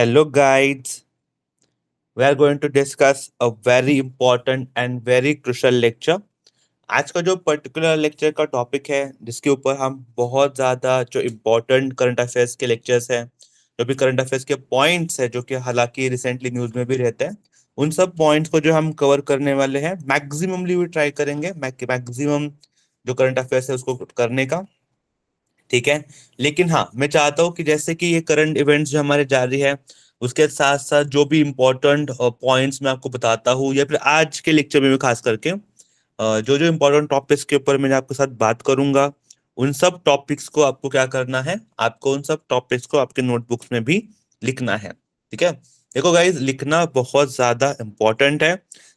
Hello guys, we are going to discuss a very important and very crucial lecture. आज का जो particular lecture का topic है जिसके ऊपर हम बहुत ज़्यादा जो इम्पोर्टेंट करंट अफेयर्स के लेक्चर्स हैं जो भी करंट अफेयर्स के पॉइंट्स हैं जो कि हालांकि रिसेंटली न्यूज़ में भी रहते हैं उन सब पॉइंट्स को जो हम कवर करने वाले हैं मैक्सिममली भी ट्राई करेंगे मैक्सिमम जो करंट अफेयर्स है उसको करने का ठीक है लेकिन हाँ मैं चाहता हूँ कि जैसे कि ये करंट इवेंट्स जो हमारे जारी है उसके साथ साथ जो भी इम्पोर्टेंट पॉइंट्स मैं आपको बताता हूँ या फिर आज के लेक्चर में भी खास करके जो जो इम्पोर्टेंट टॉपिक्स के ऊपर मैं आपके साथ बात करूंगा उन सब टॉपिक्स को आपको क्या करना है आपको उन सब टॉपिक्स को आपके नोटबुक्स में भी लिखना है ठीक है देखो गाइज लिखना बहुत ज्यादा इम्पोर्टेंट है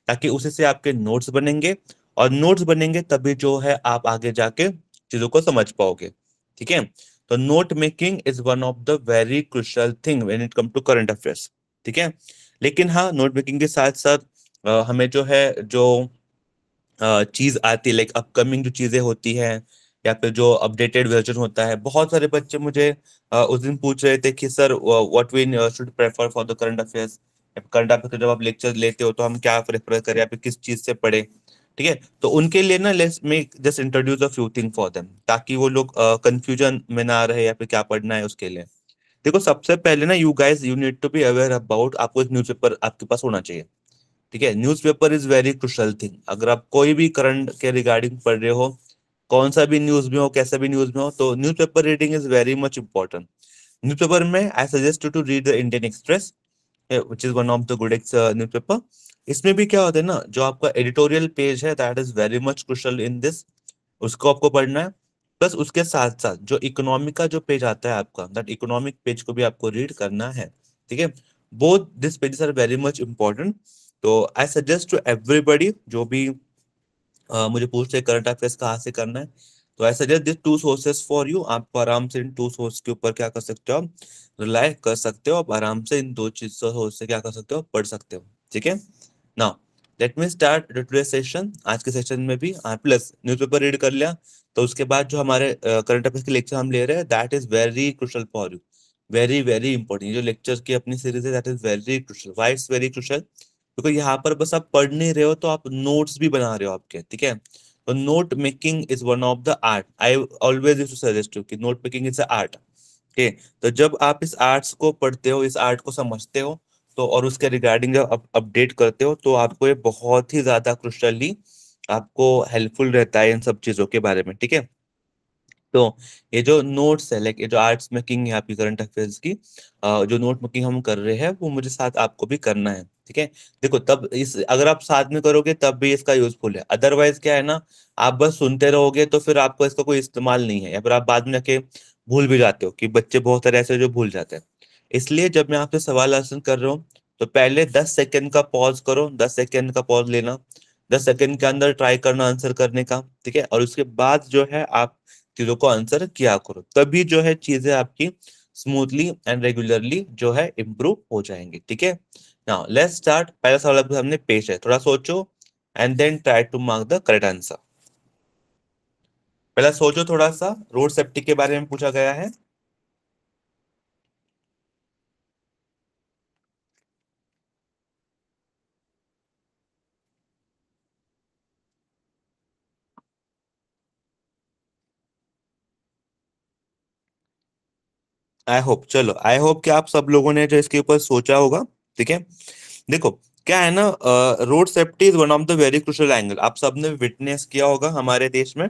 ताकि उसी से आपके नोट्स बनेंगे और नोट्स बनेंगे तभी जो है आप आगे जाके चीजों को समझ पाओगे ठीक है तो note making is one of the very crucial thing when it come to current affairs ठीक है लेकिन हाँ नोट मेकिंग के साथ साथ हमें जो है जो चीज आती है लाइक अपकमिंग जो चीजें होती है या फिर जो अपडेटेड वर्जन होता है बहुत सारे बच्चे मुझे उस दिन पूछ रहे थे कि sir what we should prefer for the current affairs current affair जब आप लेक्चर लेते हो तो हम क्या प्रेफर करें या फिर किस चीज से पढ़े ठीक है तो उनके लिए ना let's make just introduce a few thing for them ताकि वो लोग कंफ्यूजन uh, में ना रहे या फिर क्या पढ़ना है उसके लिए देखो सबसे पहले ना you guys you need to be aware about आपको एक पेपर आपके पास होना चाहिए ठीक है paper is very crucial thing अगर आप कोई भी करंट के रिगार्डिंग पढ़ रहे हो कौन सा भी न्यूज में हो कैसा भी न्यूज में हो तो newspaper reading is very much newspaper में I suggest to read the Indian Express is one of the good ex newspaper इसमें भी क्या होता है ना जो आपका एडिटोरियल पेज है that is very much crucial in this उसको आपको पढ़ना है प्लस उसके साथ साथ जो इकोनॉमिक का जो पेज आता है आपका दैट इकोनॉमिक पेज को भी आपको रीड करना है ठीक है both this pages are very much important तो आई सजेस्ट टू एवरीबडी जो भी uh, मुझे पूछते हैं करंट अफेयर्स कहाँ से करना है तो I suggest this two sources for you आपको आराम से इन टू सोर्स के ऊपर क्या कर सकते हो आप रिलाय कर सकते हो आप आराम से इन दो चीज सोर्स से क्या कर सकते हो पढ़ सकते हो ठीक है now let me start today session आज के सेशन में भी हाँ प्लस न्यूज़पेपर रीड कर लिया तो उसके बाद जो हमारे करंट अफेयर्स के लेक्चर हम ले रहे हैं that is very crucial for you very very important जो लेक्चर की अपनी सीरीज है that is very crucial why it's very crucial क्योंकि यहाँ पर बस आप पढ़ नहीं रहे हो तो आप नोट्स भी बना रहे हो आपके ठीक है तो note making is one of the art I always you suggest you कि note making is a art ठीक है तो जब आप इस आर्ट्स को पढ़ते हो इस आर्ट को समझते हो तो और उसके रिगार्डिंग जब आप अपडेट करते हो तो आपको ये बहुत ही ज्यादा क्रुशली आपको हेल्पफुल रहता है इन सब चीजों के बारे में ठीक है तो ये जो नोट्स है लाइक ये जो आर्ट्स मेकिंग है आपकी करंट अफेयर्स की जो नोट मेकिंग हम कर रहे हैं वो मुझे साथ आपको भी करना है ठीक है देखो तब इस अगर आप साथ में करोगे तब भी इसका यूजफुल है अदरवाइज क्या है ना आप बस सुनते रहोगे तो फिर आपको इसका कोई इस्तेमाल नहीं है या फिर आप बाद में जाके भूल भी जाते हो कि बच्चे बहुत सारे ऐसे जो भूल जाते हैं इसलिए जब मैं आपसे सवाल आसन कर रहा हूँ तो पहले दस सेकेंड का पॉज करो दस सेकेंड का पॉज लेना दस सेकेंड के अंदर ट्राई करना आंसर करने का ठीक है और उसके बाद जो है आप चीजों को आंसर किया करो तभी जो है चीजें आपकी स्मूथली एंड रेगुलरली जो है इम्प्रूव हो जाएंगे ठीक है ना लेट स्टार्ट पहला सवाल आपके सामने पेश है थोड़ा सोचो and then try to mark the correct answer पहला सोचो थोड़ा सा रोड सेफ्टी के बारे में पूछा गया है आई होप चलो आई होप कि आप सब लोगों ने जो इसके ऊपर सोचा होगा ठीक है देखो क्या है ना road safety is one of the very crucial angle आप सबने विटनेस किया होगा हमारे देश में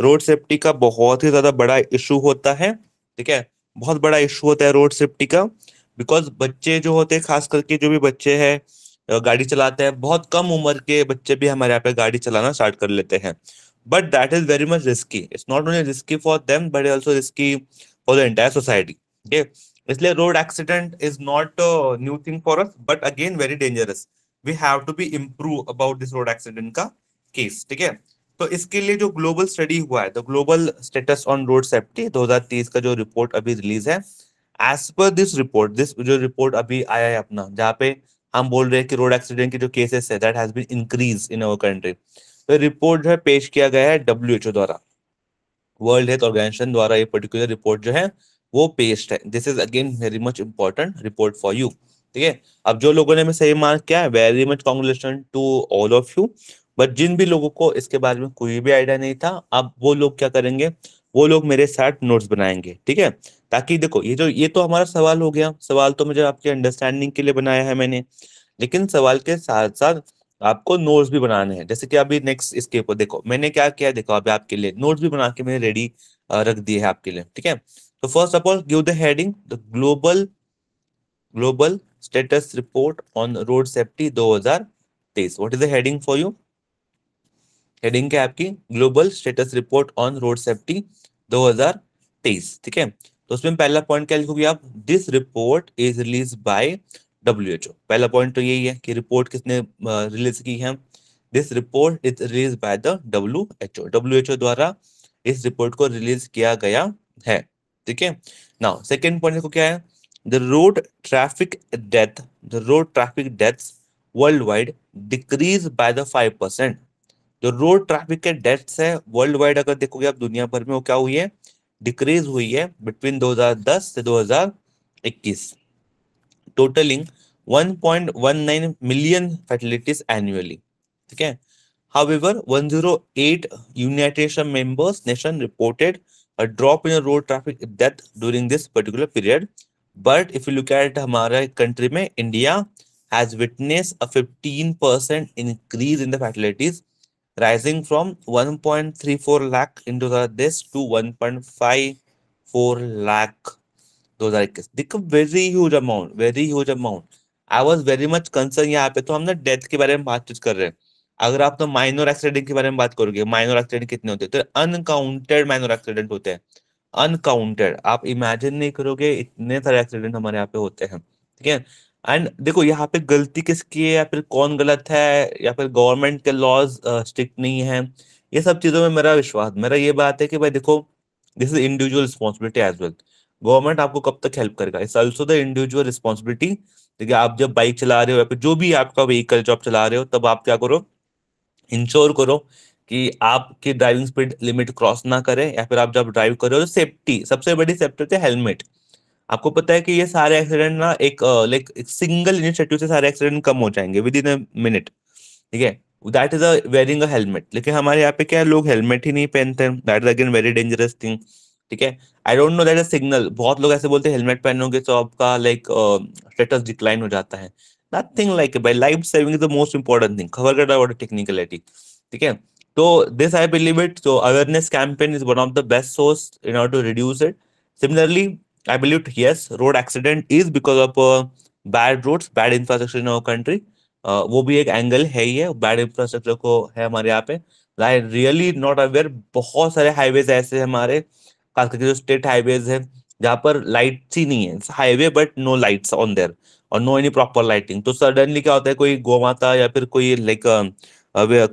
रोड सेफ्टी का बहुत ही ज्यादा बड़ा इशू होता है ठीक है बहुत बड़ा इशू होता है रोड सेफ्टी का बिकॉज बच्चे जो होते हैं खास करके जो भी बच्चे हैं गाड़ी चलाते हैं बहुत कम उम्र के बच्चे भी हमारे यहाँ पे गाड़ी चलाना स्टार्ट कर लेते हैं but that is very much risky it's not only risky for them but also risky for the entire society okay इसलिए road accident is not new thing for us but again very dangerous we have to be improve about this road accident का case ठीक है तो इसके लिए जो global study हुआ है the global status on road safety 2023 का जो रिपोर्ट अभी रिलीज है as per this report this जो रिपोर्ट अभी आया है अपना जहाँ पे हम बोल रहे हैं कि रोड एक्सीडेंट के जो केसेस है that has been increase in our country तो रिपोर्ट जो है पेश किया गया है डब्ल्यू द्वारा वर्ल्ड हेल्थ ऑर्गेनाइजेशन द्वारा ये पर्टिकुलर रिपोर्ट जो है वो पेस्ट है this is again very much important report for you ठीक है अब जो लोगों ने सही मार्क किया है very much congratulation to all of you but जिन भी लोगों को इसके बारे में कोई भी आइडिया नहीं था अब वो लोग क्या करेंगे वो लोग मेरे साथ नोट्स बनाएंगे ठीक है ताकि देखो ये जो ये तो हमारा सवाल हो गया सवाल तो मुझे आपके अंडरस्टैंडिंग के लिए बनाया है मैंने लेकिन सवाल के साथ साथ आपको नोट्स भी बनाने हैं जैसे कि अभी नेक्स्ट इसके ऊपर देखो मैंने क्या किया देखो अभी आपके लिए नोट्स भी बना के मैंने रेडी रख दिए है आपके लिए ठीक है first of all give the the heading, the global global status report on road safety 2023. What is the heading for you heading क्या आपकी global status report on road safety 2023 ठीक है तो उसमें पहला पॉइंट क्या लिखोगे आप this report is release by WHO पहला पॉइंट तो यही है कि रिपोर्ट किसने रिलीज की है this report is release by the W H O W H O द्वारा इस रिपोर्ट को रिलीज किया गया है ठीक है नाउ सेकेंड पॉइंट देखो क्या है the road traffic death the road traffic death worldwide decrease by the five percent जो रोड ट्रैफिक के डेथ्स है वर्ल्ड वाइड अगर देखोगे आप दुनिया भर में वो क्या हुई है डिक्रीज हुई है बिटवीन 2010 से 2021 टोटलिंग 1.19 मिलियन फैटलिटीज एनुअली ठीक है however one zero eight Nations members nation reported a drop in road traffic death during this particular period. But if you look at our country में India has witnessed a 15% increase in the fatalities, rising from 1.34 lakh in this to 1.54 lakh 2021. This is very huge amount, very huge amount. I was very much concerned यहाँ पे तो हम ना death के बारे में बातचीत कर रहे हैं अगर आप तो माइनर एक्सीडेंट के बारे में बात करोगे माइनर एक्सीडेंट कितने होते हैं तो अनकाउंटेड माइनर एक्सीडेंट होते हैं अनकाउंटेड आप इमेजिन नहीं करोगे इतने सारे एक्सीडेंट हमारे यहाँ पे होते हैं ठीक है एंड देखो यहाँ पे गलती किसकी है या फिर कौन गलत है या फिर गवर्नमेंट के लॉज स्ट्रिक्ट नहीं है ये सब चीज़ों में मेरा विश्वास मेरा ये बात है कि भाई देखो this is individual responsibility as well government आपको कब तक हेल्प करेगा it's also the individual responsibility देखिए आप जब बाइक चला रहे हो या फिर जो भी आपका व्हीकल जो आप चला रहे हो तब आप क्या करो इंश्योर करो कि आपकी ड्राइविंग स्पीड लिमिट क्रॉस ना करें या फिर आप जब ड्राइव करो तो सेफ्टी सबसे बड़ी सेफ्टी होती है हेलमेट आपको पता है कि ये सारे एक्सीडेंट ना एक लाइक एक सिंगल इनिशिएटिव से सारे एक्सीडेंट कम हो जाएंगे विद इन अ मिनट ठीक है that is a wearing a helmet लेकिन हमारे यहाँ पे क्या लोग हेलमेट ही नहीं पहनते हैं that is again very dangerous thing ठीक है I don't know that a signal बहुत लोग ऐसे बोलते हैं हेलमेट पहनोगे तो आपका लाइक स्टेटस डिक्लाइन हो जाता है nothing like by life saving is the most important thing खबर कर रहा है टेक्निकलिटी ठीक है तो दिस आई बिलीव इट तो awareness campaign is one of the best source in order to reduce it similarly I believe yes, road accident is because of uh, bad roads, bad infrastructure in our country. Uh, वो भी एक angle है ही है bad infrastructure को है हमारे यहाँ पे आई रियली नॉट अवेयर बहुत सारे हाईवेज ऐसे हैं हमारे खास करके जो स्टेट हाईवेज हैं जहाँ पर लाइट्स ही नहीं है highway but no lights on there और नो एनी प्रॉपर लाइटिंग तो सडनली क्या होता है कोई गोमाता माता या फिर कोई लाइक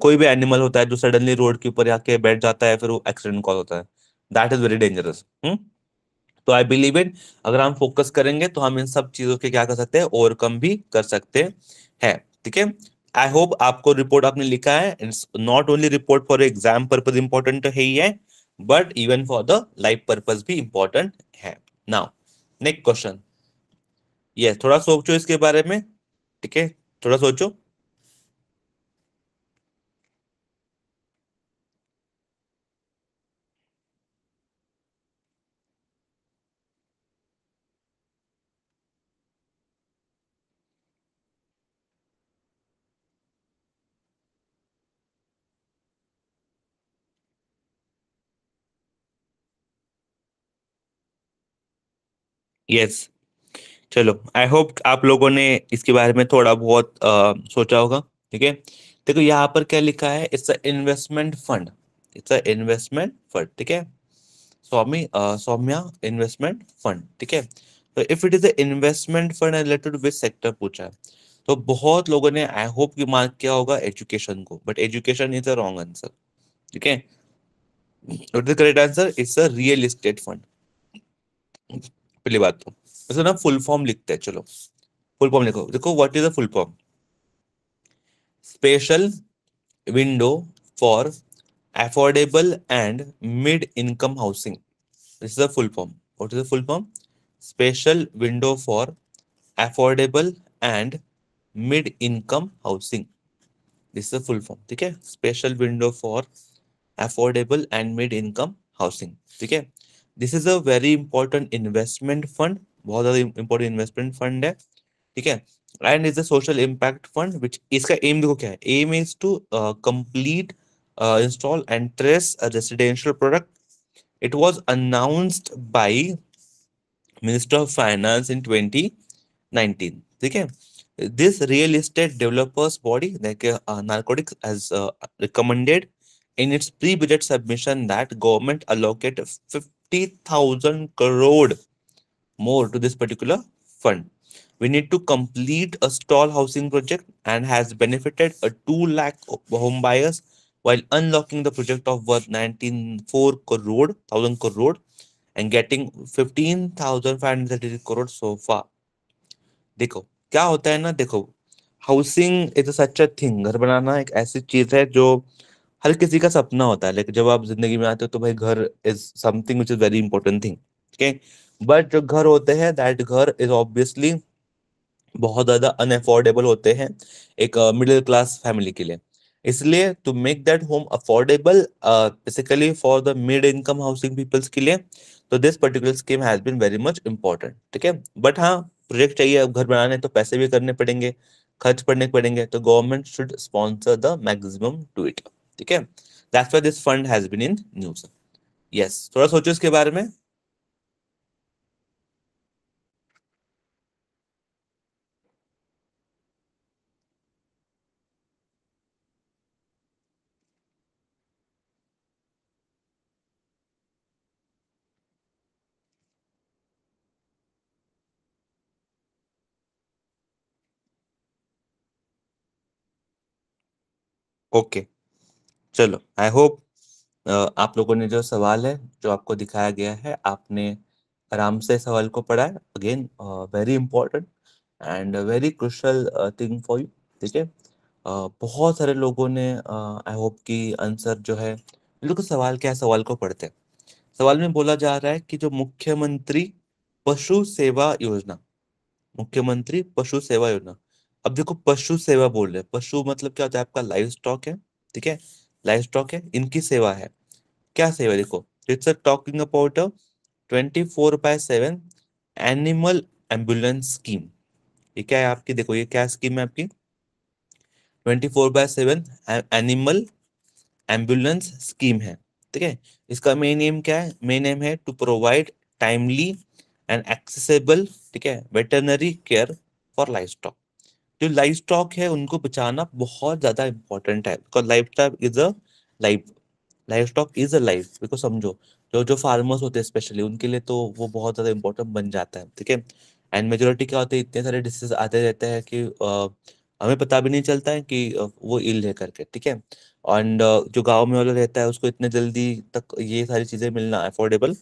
कोई भी एनिमल होता है जो सडनली रोड के ऊपर आके बैठ जाता है फिर वो एक्सीडेंट कॉज होता है दैट इज वेरी डेंजरस तो आई बिलीव इट अगर हम फोकस करेंगे तो हम इन सब चीजों के क्या कर सकते हैं ओवरकम भी कर सकते हैं ठीक है आई होप आपको रिपोर्ट आपने लिखा है it's not only report for exam purpose important है ही है but even for the life purpose भी इंपॉर्टेंट है नाउ नेक्स्ट क्वेश्चन ये थोड़ा सोचो इसके बारे में ठीक है थोड़ा सोचो Yes. चलो आई होप आप लोगों ने इसके बारे में थोड़ा बहुत आ, सोचा होगा ठीक है देखो यहाँ पर क्या लिखा है it's a investment fund it's a investment fund ठीक है स्वामी सौम्या इन्वेस्टमेंट फंड ठीक है तो if it is a investment fund related with sector पूछा है तो बहुत लोगों ने आई होप कि मार्क किया होगा एजुकेशन को but education is a wrong answer ठीक है correct answer it's a real estate fund पहली बात तो उसका ना फुल फॉर्म लिखते हैं चलो फुल फॉर्म लिखो देखो what is the full form special window for affordable and mid income housing this is the full form what is the full form special window for affordable and mid income housing this is the full form theek hai special window for affordable and mid income housing theek hai this is a very important investment fund बहुत ज्यादा important investment fund है ठीक है and is a social impact fund इसका aim देखो क्या है aim is to complete install and trace residential product it was announced by minister of finance in twenty nineteen ठीक है this real estate developers body narcotics as recommended in its pre budget submission that government allocate fifty thousand crore more to this particular fund. We need to complete a stall housing project and has benefited a 2 lakh home buyers while unlocking the project of worth 194 crore, 1000 crore and getting 15,533 crore so far. देखो क्या होता है ना देखो housing is such a thing घर बनाना एक ऐसी चीज है जो हर किसी का सपना होता है लेकिन जब आप जिंदगी में आते हो तो भाई घर is something which is very important thing ठीक है बट जो घर होते हैं दैट घर इज ऑब्वियसली बहुत ज़्यादा अनएफोर्डेबल होते हैं एक मिडिल क्लास फैमिली के लिए इसलिए to make that home affordable basically for the mid income housing peoples के लिए तो this particular scheme has been very much important ठीक है बट हाँ प्रोजेक्ट चाहिए अब घर बनाने तो पैसे भी करने पड़ेंगे खर्च पड़ने पड़ेंगे तो government should sponsor the maximum to it ठीक है that's why this fund has been in news yes थोड़ा सोचो इसके बारे में ओके चलो आई होप आप लोगों ने जो सवाल है जो आपको दिखाया गया है आपने आराम से सवाल को पढ़ा है again very important and very crucial thing for you ठीक है बहुत सारे लोगों ने आई होप कि आंसर जो है बिल्कुल सवाल क्या है सवाल को पढ़ते सवाल में बोला जा रहा है कि जो मुख्यमंत्री पशु सेवा योजना मुख्यमंत्री पशु सेवा योजना अब देखो पशु सेवा बोल रहे हैं पशु मतलब क्या होता है आपका लाइव स्टॉक है ठीक है लाइव स्टॉक है इनकी सेवा है क्या सेवा देखो it's talking about twenty four by seven animal ambulance scheme ये क्या है आपकी देखो ये क्या स्कीम है आपकी twenty four by seven animal ambulance scheme है ठीक है इसका मेन एम क्या है मेन एम है to provide timely and accessible ठीक है veterinary care for life stock जो लाइव स्टॉक है उनको बचाना बहुत ज्यादा इम्पोर्टेंट है because life stock is a live life stock is a life because समझो जो जो फार्मर्स होते हैं स्पेशली उनके लिए तो वो बहुत ज्यादा इम्पोर्टेंट बन जाता है ठीक है एंड मेजोरिटी क्या होते हैं इतने सारे डिसीज आते रहते हैं कि आ, हमें पता भी नहीं चलता है कि वो इल है करके ठीक है एंड जो गांव में वाला रहता है उसको इतने जल्दी तक ये सारी चीज़ें मिलना अफोर्डेबल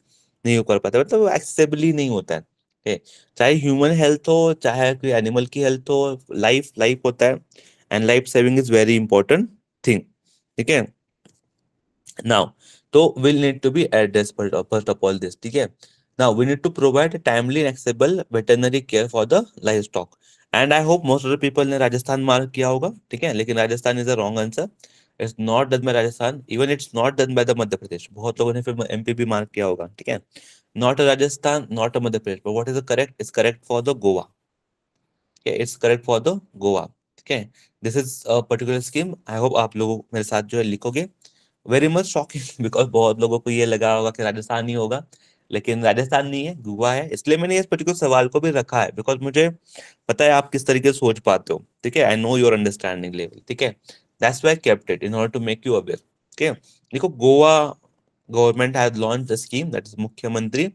नहीं हो कर पाता मतलब एक्सेबली नहीं होता है है चाहे ह्यूमन हेल्थ हो चाहे कोई एनिमल की हेल्थ हो लाइफ लाइफ होता है and life saving is very important thing ठीक है नाउ तो will need to be address first of all this ठीक है now we need to provide timely accessible veterinary care for the life stock and I hope most of the people ने Rajasthan mark किया होगा ठीक है लेकिन Rajasthan is a wrong answer it's not done by Rajasthan even it's not done by the मध्य प्रदेश बहुत लोगों ने फिर एमपी भी मार्क किया होगा ठीक है not a Rajasthan, not a Madhya Pradesh. But what is the correct? It's correct for the Goa. Okay, it's correct for the Goa. Okay, this is a particular scheme. I hope आप लोग मेरे साथ जो है लिखोगे very much shocking because बहुत लोगों को ये लगा होगा कि राजस्थान ही होगा लेकिन राजस्थान नहीं है गोवा है इसलिए मैंने इस पर्टिकुलर सवाल को भी रखा है बिकॉज मुझे पता है आप किस तरीके से सोच पाते हो ठीक है I know your understanding level ठीक है that's why kept it in order to make you aware ठीक है देखो Goa government has launched a scheme that is Mantri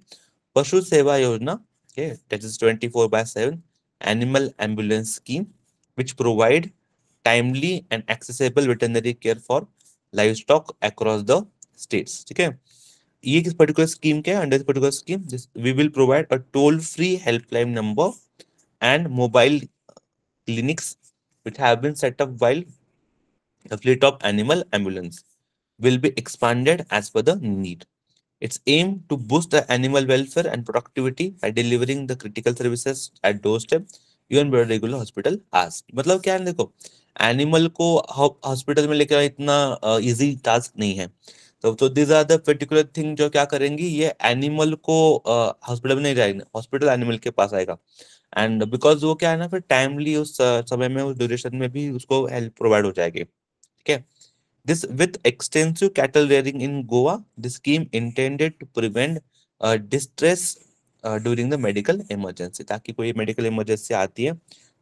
Pashu Seva Yojana, okay, that is 24 by 7 animal ambulance scheme, which provide timely and accessible veterinary care for livestock across the states. Okay. particular scheme particular scheme this particular scheme, scheme we will provide a toll free helpline number and mobile clinics which have been set up while a fleet of animal ambulance. will be expanded as per the need. Its aim to boost the animal welfare and productivity by delivering the critical services at doorstep even better regular hospital as. मतलब क्या है देखो animal को hospital में लेकर इतना easy uh, task नहीं है तो तो these are the particular thing जो क्या करेंगी ये एनिमल को हॉस्पिटल uh, में नहीं जाएंगे हॉस्पिटल एनिमल के पास आएगा एंड बिकॉज वो क्या है ना फिर टाइमली उस समय में उस ड्यूरेशन में भी उसको हेल्प प्रोवाइड हो जाएगी ठीक है This, with extensive cattle rearing in Goa, the scheme intended to prevent uh, distress during the medical emergency ताकि कोई मेडिकल इमरजेंसी आती है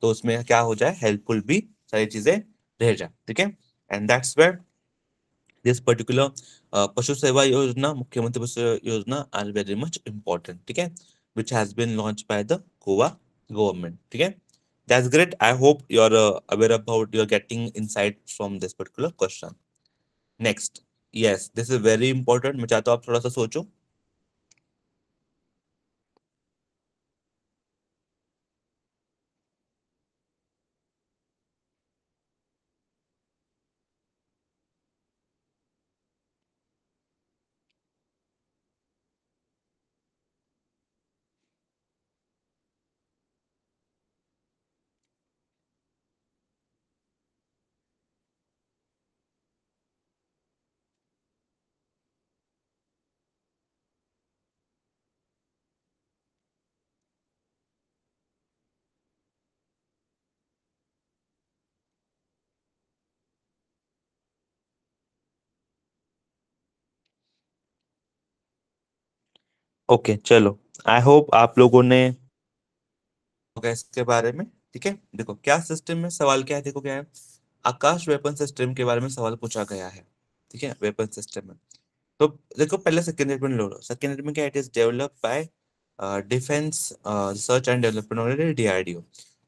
तो उसमें क्या हो जाए हेल्पफुल भी सारी चीजें रह जाए ठीक है and that's where this particular Pashu Seva योजना मुख्यमंत्री पशु योजना आर वेरी मच इम्पोर्टेंट ठीक है which has been launch by the Goa government ठीक है that's great i hope you're uh, aware about you're getting insight from this particular question next yes this is very important मैं चाहता हूँ आप थोड़ा सा सोचो ओके चलो आई होप आप लोगों ने इसके बारे में ठीक है देखो क्या सिस्टम में सवाल क्या है देखो क्या है आकाश वेपन सिस्टम के बारे में सवाल पूछा गया है ठीक है वेपन सिस्टम में तो देखो पहले सेकेंड स्टेटमेंट लो लो सेकेंड स्टेटमेंट क्या it is develop by defence research and development of DRDO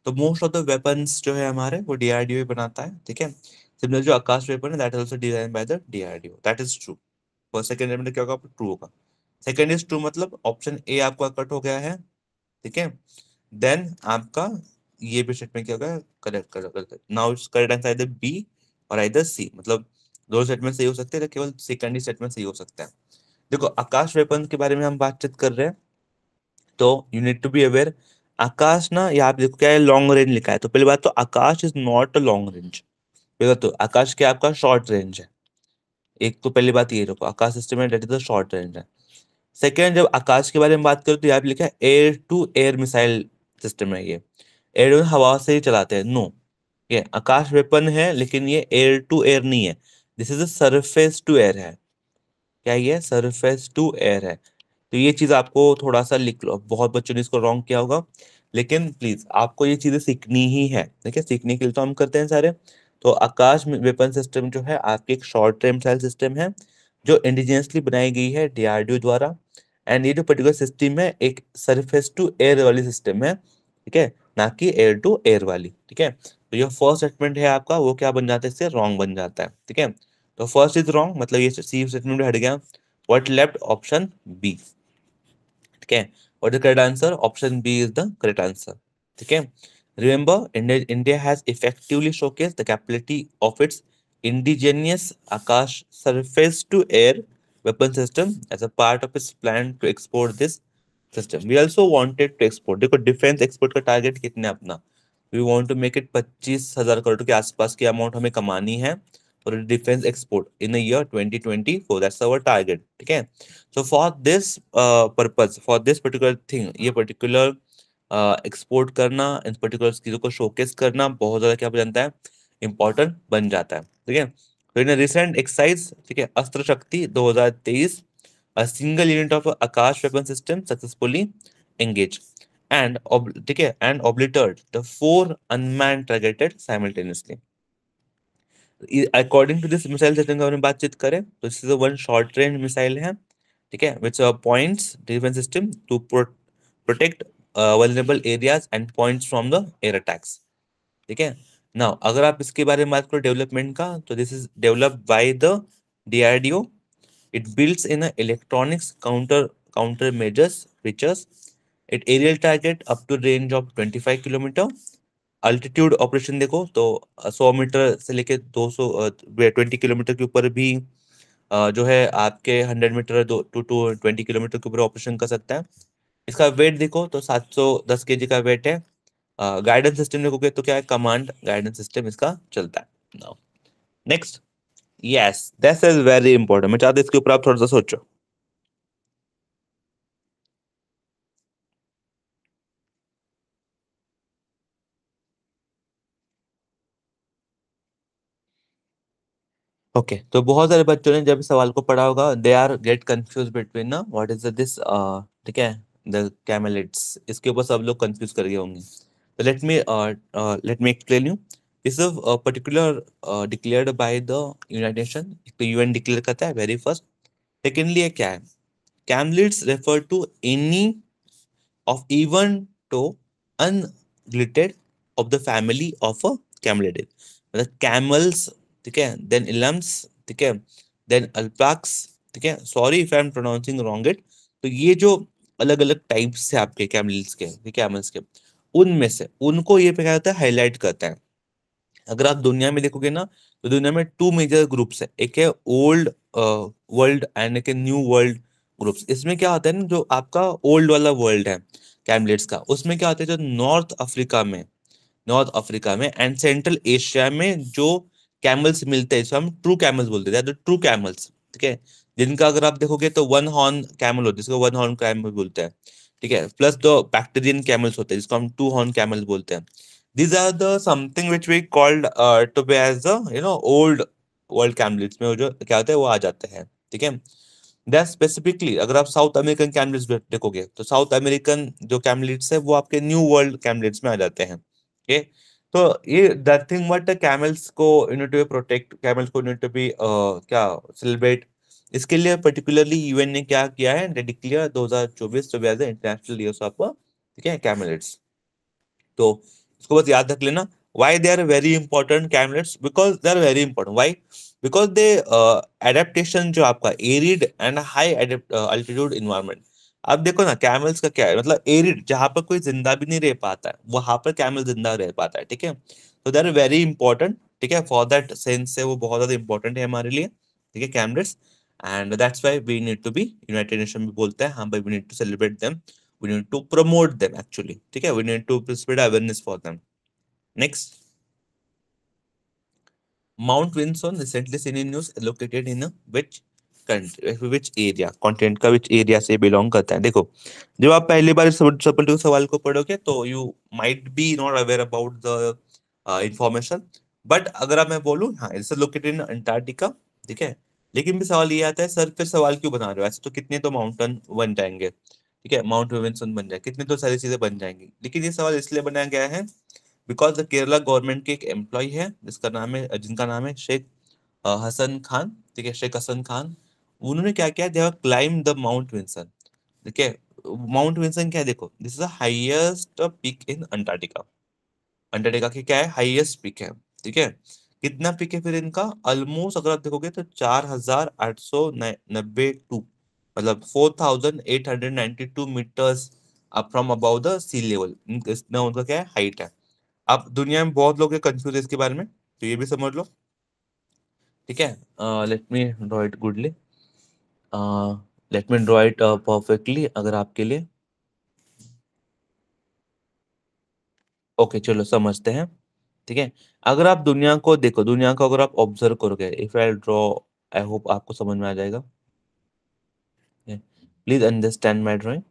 तो मोस्ट ऑफ द वेपन्स जो है हमारे वो डीआरडीओ ही बनाता है ठीक है सिमिलर जो आकाश वेपन है that is also design by the DRDO that is true first second statement क्या होगा ट्रू होगा सेकेंड इज ट्रू मतलब ऑप्शन ए आपका कट हो गया है ठीक है देन आपका ये भी स्टेटमेंट क्या होगा correct correct now it's correct answer either B और आइदर सी मतलब दो स्टेटमेंट सही हो सकते हैं तो केवल सेकेंड ही स्टेटमेंट सही हो सकता है देखो आकाश वेपन के बारे में हम बातचीत कर रहे हैं तो you need to be aware Akash ना यहाँ आप देखो क्या है लॉन्ग रेंज लिखा है तो पहली बात तो Akash is not a long range देखो तो आकाश क्या आपका शॉर्ट रेंज है एक तो पहली बात ये रखो आकाश सिस्टम है that is a short range है सेकेंड जब आकाश के बारे में बात करें तो यहाँ पे लिखा है air to air missile system है ये एयर हवा से ही चलाते हैं नो ये आकाश वेपन है लेकिन ये एयर टू एयर नहीं है this is surface to air है क्या ये सरफेस टू एयर है तो ये चीज़ आपको थोड़ा सा लिख लो बहुत बच्चों ने इसको रॉन्ग किया होगा लेकिन प्लीज़ आपको ये चीज़ें सीखनी ही है ठीक है सीखने के लिए तो हम करते हैं सारे तो आकाश वेपन सिस्टम जो है आपके एक शॉर्ट टर्म मिसाइल सिस्टम है जो इंडिजिनियसली बनाई गई है डीआरडीओ द्वारा एंड ये जो पर्टिकुलर सिस्टम है एक सरफेस टू एयर वाली सिस्टम है ठीक है ना कि एयर टू एयर वाली ठीक है तो ये फर्स्ट स्टेटमेंट है आपका वो क्या बन जाता है इससे रॉन्ग बन जाता है ठीक है तो फर्स्ट इज रॉन्ग मतलब ये सी स्टेटमेंट हट गया वट लेफ्ट ऑप्शन बी ठीक है what is correct answer option B is the correct answer ठीक है remember India has effectively showcase the the of its indigenous Akash surface to air weapon system as a part of its plan to export this system. We also wanted to export. देखो defense export का target कितने अपना We want to make it 25,000 हजार करोड़ के आसपास की amount हमें कमानी है for defense export in the year 2024 that's our target okay so for this uh, purpose for this particular thing ये particular एक्सपोर्ट uh, करना इन पर्टिकुलर चीज़ों को शोकेस करना बहुत ज़्यादा क्या जानता है इंपॉर्टेंट बन जाता है ठीक है तो इन रिसेंट एक्साइज ठीक है Astra Shakti 2023 a single unit of Akash weapon system successfully engage and ठीक है and obliterated the four unmanned targeted simultaneously according to this missile system की हम बातचीत करें तो इससे वन शॉर्ट रेंज मिसाइल है ठीक है which points defence system to protect vulnerable areas and points from the air attacks ठीक है नाउ अगर आप इसके बारे में बात करो डेवलपमेंट का तो this is develop by the DRDO it builds in electronics counter counter measures reaches it aerial target up to range of 25 kilometre altitude operation देखो तो 100 मीटर से लेके 200 20 किलोमीटर के ऊपर भी जो है आपके 100 मीटर दो टू टू ट्वेंटी किलोमीटर के ऊपर ऑपरेशन कर सकता है इसका वेट देखो तो 710 केजी का वेट है गाइडेंस सिस्टम लिखोगे तो क्या है कमांड गाइडेंस सिस्टम इसका चलता है now next yes this is very important मैं चाहता इसके ऊपर आप थोड़ा सा सोचो ओके okay, तो बहुत सारे बच्चों ने जब सवाल को पढ़ा होगा they are get confuse between ना व्हाट इज दिस ठीक है द कैमलिट्स इसके ऊपर सब लोग कंफ्यूज कर गए होंगे let me uh, uh, let me explain you this is a particular uh, declared by the united nation तो un declare karta hai very first secondly क्या है leads refer to any of even to unrelated of the family of a camelidae मतलब camels ठीक है then lambs ठीक है then alpacs ठीक है sorry if I'm pronouncing wrong it तो ये जो अलग अलग टाइप्स है आपके कैमल्स के कैमल्स के उनमें से उनको ये क्या होता है हाईलाइट करता है अगर आप दुनिया में देखोगे ना तो दुनिया में टू मेजर ग्रुप्स है एक है ओल्ड वर्ल्ड एंड एक न्यू वर्ल्ड ग्रुप्स इसमें क्या होता है ना जो आपका ओल्ड वाला वर्ल्ड है कैमलेट्स का उसमें क्या होता है जो नॉर्थ अफ्रीका में नॉर्थ अफ्रीका में एंड सेंट्रल एशिया में जो कैमल्स मिलते हैं इसको हम ट्रू कैमल्स बोलते हैं ट्रू कैमल्स ठीक है जिनका अगर आप देखोगे तो वन हॉर्न कैमल होता है जिसको वन हॉर्न कैमल बोलते हैं ठीक है प्लस द बैक्टेरियन कैमल्स होते हैं जिसको हम टू हॉर्न कैमल्स बोलते हैं these are the something which we called to be as you know old world camelids में जो क्या होते हैं वो आ जाते हैं ठीक है दैट स्पेसिफिकली अगर आप साउथ अमेरिकन कैमलेट्स देखोगे तो साउथ अमेरिकन जो कैमलेट्स है वो आपके न्यू वर्ल्ड कैमलेट्स में आ जाते हैं ठीक है तो ये दैट थिंग वट कैमल्स को यूनिट टू प्रोटेक्ट कैमल्स को यूनिट टू बी क्या सेलिब्रेट इसके लिए पर्टिकुलरली यूएन ने क्या किया है डिक्लेयर 2024 तो एज इंटरनेशनल ईयर ऑफ ठीक है कैमलेट्स तो इसको बस याद रख लेना why they are very important camlets because they are very important why because they uh, adaptation जो आपका arid and high adapt, uh, altitude environment अब देखो ना कैमल्स का क्या है मतलब एरिड जहाँ पर कोई जिंदा भी नहीं रह पाता है वहां पर कैमल जिंदा रह पाता है ठीक है तो दे आर वेरी इंपॉर्टेंट ठीक है फॉर दैट सेंस से वो बहुत ज्यादा इंपॉर्टेंट है हमारे लिए ठीक है camelids and that's why we need to be United Nation भी बोलते हैं हाँ भाई we need to celebrate them we need to promote them actually ठीक है we need to spread awareness for them next Mount Vinson recently seen in news located in which which area continent का which area से belong करता है देखो जब आप पहली बार सप्लेटिव सवाल को पढ़ोगे तो you might be not aware about the information but अगर मैं बोलूँ हाँ इट्स लोकेटेड इन अंटार्क्टिका ठीक है लेकिन भी सवाल ये आता है सर फिर सवाल क्यों बना रहे हो ऐसे तो कितने तो माउंटन बन जाएंगे ठीक है माउंट वेवेंसन बन जाए कितने तो सारी चीजें बन जाएंगी लेकिन ये सवाल इसलिए बनाया गया है बिकॉज द केरला गवर्नमेंट के एक एम्प्लॉय है जिसका नाम है जिनका नाम है शेख हसन खान ठीक है शेख हसन खान उन्होंने क्या किया they climb the Mount Vinson ठीक है माउंट विंसन क्या है देखो this is the highest peak in Antarctica Antarctica के क्या है हाइएस्ट पीक है ठीक है कितना पिक है फिर इनका ऑलमोस्ट अगर आप देखोगे तो चार हजार आठ सौ नब्बे टू मतलब four thousand eight hundred ninety two metres from above the sea level इतना उनका क्या है हाइट है अब दुनिया में बहुत लोग कंफ्यूज है इसके बारे में तो ये भी समझ लो ठीक है let me draw it goodly let me draw it perfectly अगर आपके लिए ओके okay, चलो समझते हैं ठीक है अगर आप दुनिया को देखो दुनिया को अगर आप ऑब्जर्व करोगे if I draw I hope आपको समझ में आ जाएगा प्लीज अंडरस्टैंड माई ड्रॉइंग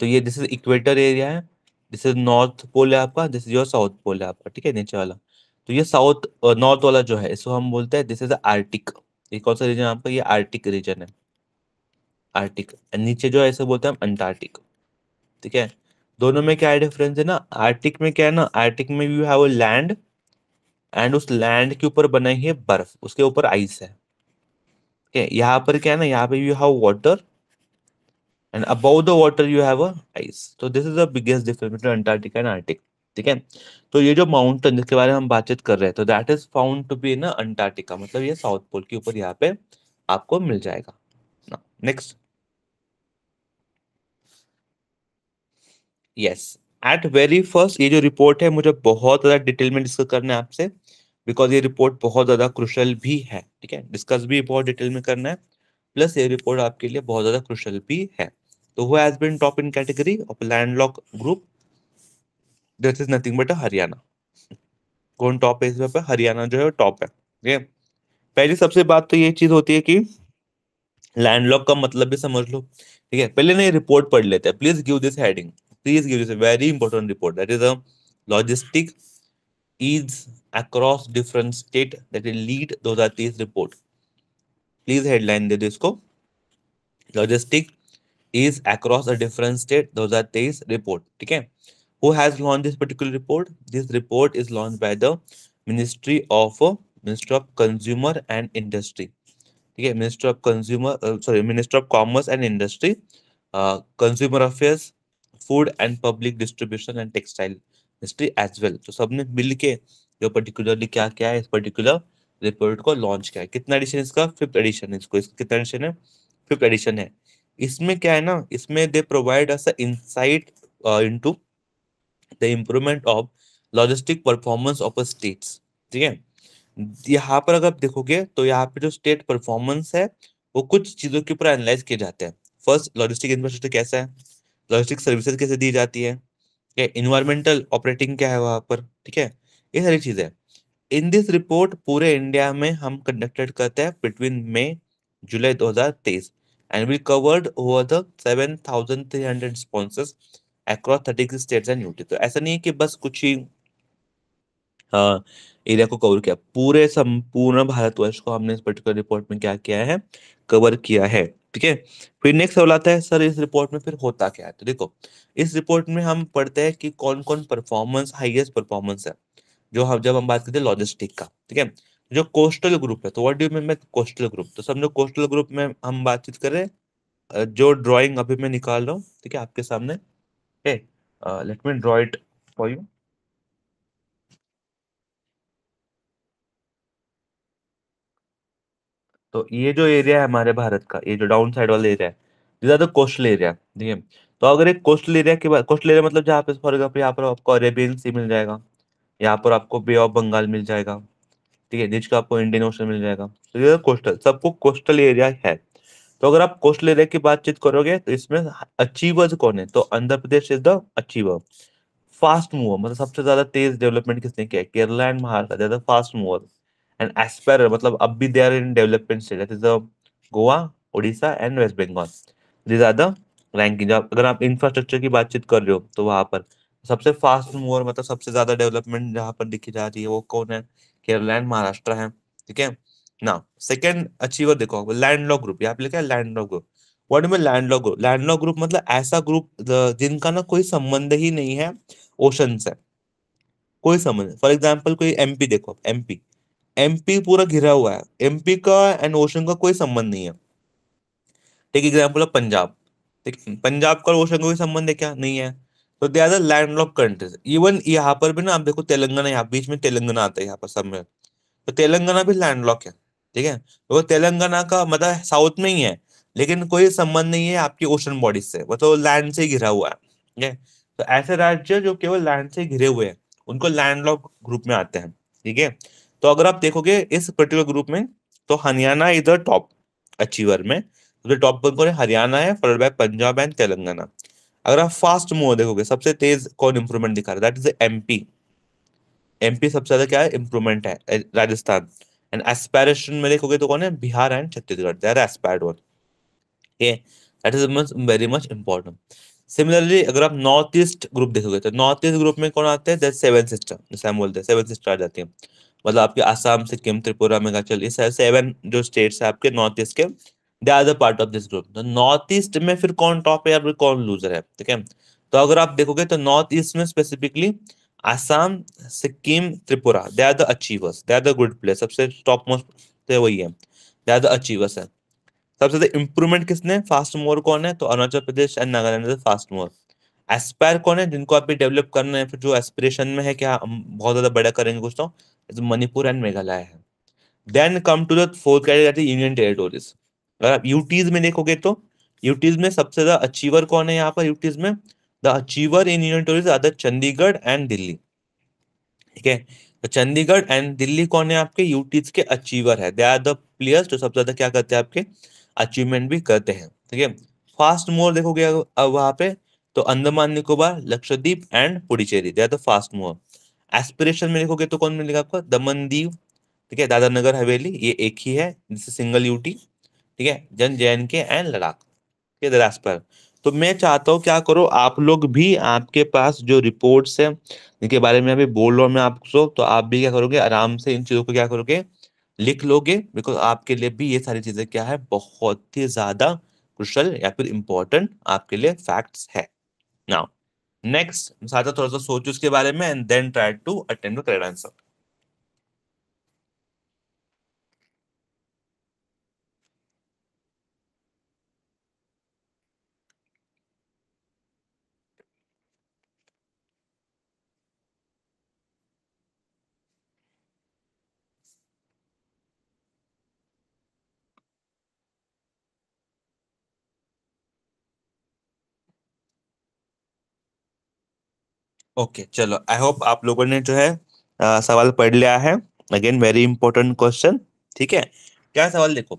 तो ये दिस इज इक्वेटर एरिया है दिस इज नॉर्थ पोल है आपका this is your south pole है आपका ठीक है नीचे वाला तो ये साउथ नॉर्थ वाला जो है इसको हम बोलते हैं दिस इज आर्टिक ये कौन सा रीजन आपका ये आर्टिक रीजन है आर्टिक नीचे जो है इसे बोलते हैं हम अंटार्टिक ठीक है दोनों में क्या डिफरेंस है ना आर्टिक में क्या है ना आर्टिक में यू हैव लैंड एंड उस लैंड के ऊपर बने है बर्फ उसके ऊपर आइस है यहाँ पर क्या है ना यहाँ पे you have water and above the water you have ice तो this is the biggest difference between Antarctica and Arctic ठीक है तो ये जो माउंटेन जिसके बारे में हम बातचीत कर रहे हैं तो that is found to be in Antarctica मतलब ये साउथ पोल के ऊपर यहाँ पे आपको मिल जाएगा next yes at very first ये जो रिपोर्ट है मुझे बहुत ज़्यादा डिटेल में डिस्कस करना है आपसे बिकॉज ये रिपोर्ट बहुत ज़्यादा क्रुशल भी है ठीक है डिस्कस भी बहुत डिटेल में करना है प्लस ये रिपोर्ट आपके लिए बहुत ज़्यादा क्रुशल भी है तो who has been top in category of landlock group this is nothing but Haryana कौन टॉप है इस पे हरियाणा जो है टॉप है ठीक है पहली सबसे बात तो ये चीज़ होती है कि लैंडलॉक का मतलब भी समझ लो ठीक है पहले ना ये रिपोर्ट पढ़ लेते हैं please give this heading These gives us a very important report. That is a logistic ease across different state that will lead those are these report. Please headline the disco. Logistic is across a different state. Those are these report. Okay. Who has launched this particular report? This report is launched by the Ministry of uh, of Consumer and Industry. Okay, Minister of Consumer, uh, sorry, Minister of Commerce and Industry, uh, Consumer Affairs, food and public distribution and textile industry as well तो सबने मिल के जो particularly क्या क्या है इस particular report को launch किया है कितना एडिशन इसका फिफ्थ एडिशन है इसको इसका कितना एडिशन है फिफ्थ एडिशन है इसमें क्या है ना इसमें they provide us insight into the improvement of logistic performance of a states ठीक है यहाँ पर अगर आप देखोगे तो यहाँ पे जो स्टेट परफॉर्मेंस है वो कुछ चीज़ों के ऊपर एनालाइज किए जाते हैं फर्स्ट लॉजिस्टिक इंफ्रास्ट्रक्चर कैसा है लॉजिस्टिक सर्विसेज कैसे दी जाती है इन्वायरमेंटल ऑपरेटिंग क्या है वहाँ पर ठीक है ये सारी चीज़ें इन दिस रिपोर्ट पूरे इंडिया में हम कंडक्टेड करते हैं between May July 2023 and we covered over the 7,300 responses across 36 states and UT तो ऐसा नहीं है कि बस कुछ ही एरिया हाँ, को कवर किया पूरे संपूर्ण भारतवर्ष को हमने इस पर्टिकुलर रिपोर्ट में क्या किया है कवर किया है ठीक है फिर नेक्स्ट सवाल आता है सर इस रिपोर्ट में फिर होता क्या है तो देखो इस रिपोर्ट में हम पढ़ते हैं कि कौन कौन परफॉर्मेंस हाईएस्ट परफॉर्मेंस है जो हम जब हम बात करते हैं लॉजिस्टिक का ठीक है जो कोस्टल ग्रुप है तो what do mean coastal group तो समझो कोस्टल ग्रुप में हम बातचीत करें जो ड्राइंग अभी मैं निकाल रहा हूँ ठीक है आपके सामने let me draw it for you तो ये जो एरिया है हमारे भारत का ये जो डाउन साइड वाला एरिया है this are the coastal area ठीक है तो अगर एक कोस्टल एरिया के बाद कोस्टल एरिया मतलब जहाँ पे फॉर एग्जाम्पल यहाँ पर आपको अरेबियन सी मिल जाएगा यहाँ पर आपको बे ऑफ बंगाल मिल जाएगा ठीक है का आपको इंडियन ओशन मिल जाएगा तो ये कोस्टल सबको कोस्टल एरिया है तो अगर आप कोस्टल एरिया की बातचीत करोगे तो इसमें अचीवर्स कौन है तो Andhra Pradesh is the achiever fast mover मतलब सबसे ज्यादा तेज डेवलपमेंट किसने किया केरला एंड महाराष्ट्र ज्यादा फास्ट मूवर एंड एस्पेर मतलब अब भी they are in development stage that is the Goa Odisha and West Bengal these are the ranking जब अगर आप इंफ्रास्ट्रक्चर की बातचीत कर रहे हो तो वहां पर सबसे फास्ट मूवर मतलब सबसे ज्यादा डेवलपमेंट जहां पर दिखी जा रही है वो कौन है केरला एंड महाराष्ट्र है ठीक है ना सेकेंड अचीवर देखो लैंड लॉक ग्रुप यहाँ पे लिखा है लैंड ग्रुप वर्ड में land lock group land lock group मतलब ऐसा ग्रुप जिनका ना कोई संबंध ही नहीं है ओशन से कोई संबंध फॉर एग्जाम्पल कोई एमपी देखो एमपी एमपी पूरा घिरा हुआ है एमपी का एंड ओशन का कोई संबंध नहीं है take example of Punjab Punjab का ओशन का कोई संबंध है क्या नहीं है तो they are the land lock countries even यहाँ पर भी ना आप देखो तेलंगाना यहाँ बीच में तेलंगाना आता है यहाँ पर सब में तो तेलंगाना भी लैंड लॉक है ठीक है तो तेलंगाना का मतलब साउथ में ही है लेकिन कोई संबंध नहीं है आपकी ओशन बॉडीज से मतलब तो लैंड से घिरा हुआ है ठीक है तो ऐसे राज्य जो केवल लैंड से घिरे हुए हैं उनको लैंड लॉक ग्रुप में आते हैं ठीक है तो अगर आप देखोगे इस पर्टिकुलर ग्रुप में तो Haryana is the top achiever में सबसे टॉप पर कौन है हरियाणा है followed by Punjab and Telangana अगर आप फास्ट मूव देखोगे सबसे तेज कौन इंप्रूवमेंट दिखा रहा है दैट इज एमपी एमपी सबसे ज्यादा क्या है इंप्रूवमेंट है राजस्थान एंड एस्पायरेशन में देखोगे तो कौन है Bihar and Chhattisgarh they are aspired one ये that is very much important similarly अगर आप नॉर्थ ईस्ट ग्रुप देखोगे तो नॉर्थ ईस्ट ग्रुप में कौन आते हैं सेवन सिस्टर जैसे हम बोलते हैं सेवन सिस्टर आ जाती है मतलब आपके आसाम सिक्किम त्रिपुरा मेघाचल इस सेवन जो स्टेट्स है आपके नॉर्थ ईस्ट के they are the part of this group north east में फिर कौन टॉप है या फिर कौन लूजर है ठीक है तो अगर आप देखोगे तो नॉर्थ ईस्ट में specifically Assam Sikkim Tripura they are the achievers they are the good place सबसे टॉप मोस्ट तो वही है दे आर द अचीवर्स है सबसे ज्यादा इंप्रूवमेंट किसने फास्ट मोवर कौन है तो Arunachal Pradesh and Nagaland fast mover aspire कौन है जिनको अभी डेवलप करना है फिर जो एस्पिरेशन में है कि हाँ बहुत ज़्यादा बड़ा करेंगे कुछ तो मणिपुर एंड मेघालय है then come to the fourth category union territories अगर आप यूटीज में देखोगे तो यूटीज में सबसे ज़्यादा अचीवर कौन है यहाँ पर यूटीज में the achiever in union territories other Chandigarh and Delhi ठीक है तो चंडीगढ़ एंड दिल्ली कौन है आपके यूटीज के अचीवर है दे आर द प्लेयर्स जो सबसे ज़्यादा क्या करते हैं आपके अचीवमेंट भी करते हैं ठीक है फास्ट मोर देखोगे अब वहां पे तो Andaman Nicobar Lakshadweep and Puducherry they are the fast mover aspiration में देखोगे तो कौन मिलेगा आपको दमन दीव ठीक है दादा नगर हवेली ये एक ही है जिससे सिंगल यूटी ठीक है जन J and K and Ladakh के है पर तो मैं चाहता हूँ क्या करो आप लोग भी आपके पास जो रिपोर्ट्स है जिनके बारे में अभी बोल रहा हूँ मैं आपको तो आप भी क्या करोगे आराम से इन चीज़ों को क्या करोगे लिख लोगे बिकॉज आपके लिए भी ये सारी चीज़ें क्या है बहुत ही ज़्यादा क्रुशल या फिर इम्पोर्टेंट आपके लिए फैक्ट्स है नाउ नेक्स्ट साथ थोड़ा सा सोचो उसके बारे में and then try to attend the correct answer okay okay, चलो आई होप आप लोगों ने जो है आ, सवाल पढ़ लिया है अगेन वेरी इंपॉर्टेंट क्वेश्चन ठीक है क्या सवाल देखो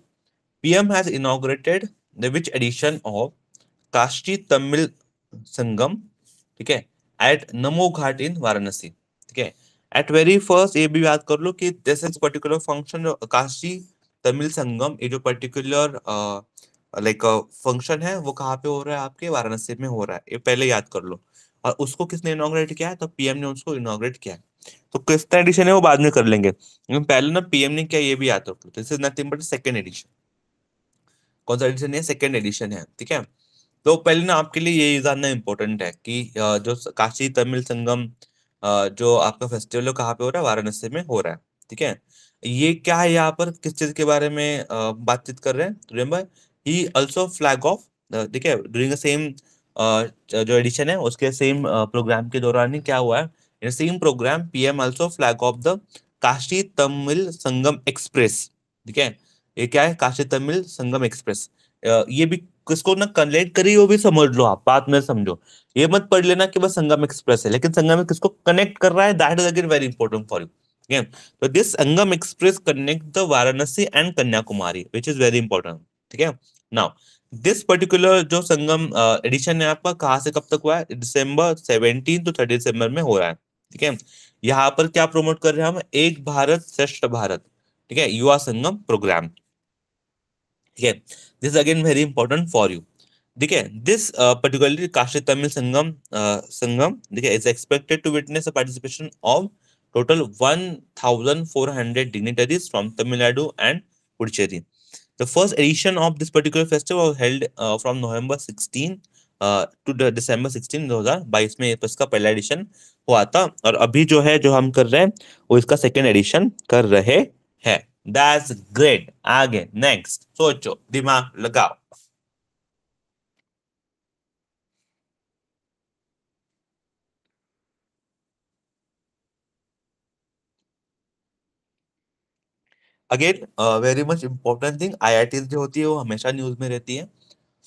PM has inaugurated the which edition of Kashi Tamil Sangam ठीक है एट नमो घाट इन वाराणसी ठीक है एट वेरी फर्स्ट ये भी याद कर लो कि this is particular function Kashi Tamil Sangam ये जो पर्टिकुलर लाइक फंक्शन है वो कहाँ पे हो रहा है आपके वाराणसी में हो रहा है ये पहले याद कर लो और उसको किसने इनोग्रेट किया है तो पीएम ने उसको इनोग्रेट किया है तो कितना एडिशन है वो बाद में कर लेंगे लेकिन पहले ना पीएम ने क्या ये भी याद रखो this is nothing but second edition कौन सा एडिशन है सेकेंड एडिशन है ठीक है तो पहले ना आपके लिए ये जानना इम्पोर्टेंट है कि जो काशी तमिल संगम जो आपका फेस्टिवल है कहाँ पे हो रहा है वाराणसी में हो रहा है ठीक है ये क्या है यहाँ पर किस चीज के बारे में बातचीत कर रहे हैं remember he also flag off ठीक है ड्यूरिंग द सेम जो एडिशन है उसके सेम प्रोग्राम के दौरान ही क्या हुआ है in same programme PM also flag of the Kashi Tamil Sangam express ठीक है ये क्या है काशी तमिल संगम एक्सप्रेस ये भी किसको ना कनेक्ट करी वो भी समझ लो आप बात में समझो ये मत पढ़ लेना कि बस संगम एक्सप्रेस है लेकिन संगम किसको कनेक्ट कर रहा है that is again very important for you ठीक है तो this Sangam express connect the Varanasi and Kanyakumari which is very important ठीक है नाउ दिस पर्टिकुलर जो संगम एडिशन है आपका कहाँ से कब तक हुआ है दिसंबर सेवनटीन टू थर्टी दिसंबर में हो रहा है ठीक है यहाँ पर क्या प्रमोट कर रहे हैं हम एक भारत श्रेष्ठ भारत ठीक है युवा संगम प्रोग्राम ठीक है this again very important for you ठीक है दिस पर्टिकुलरली काशी तमिल संगम संगम ठीक है is expected to witness a participation of total one thousand four hundred dignitaries from Tamil Nadu and Puducherry The first edition of this particular festival was held uh, from November 16 uh, to the December 16, 2022 में इसका पहला addition हुआ था और अभी जो है जो हम कर रहे हैं वो इसका सेकेंड एडिशन कर रहे हैं दैट्स ग्रेट आगे नेक्स्ट सोचो दिमाग लगाओ again very much important thing I I T जो होती है वो हमेशा न्यूज में रहती है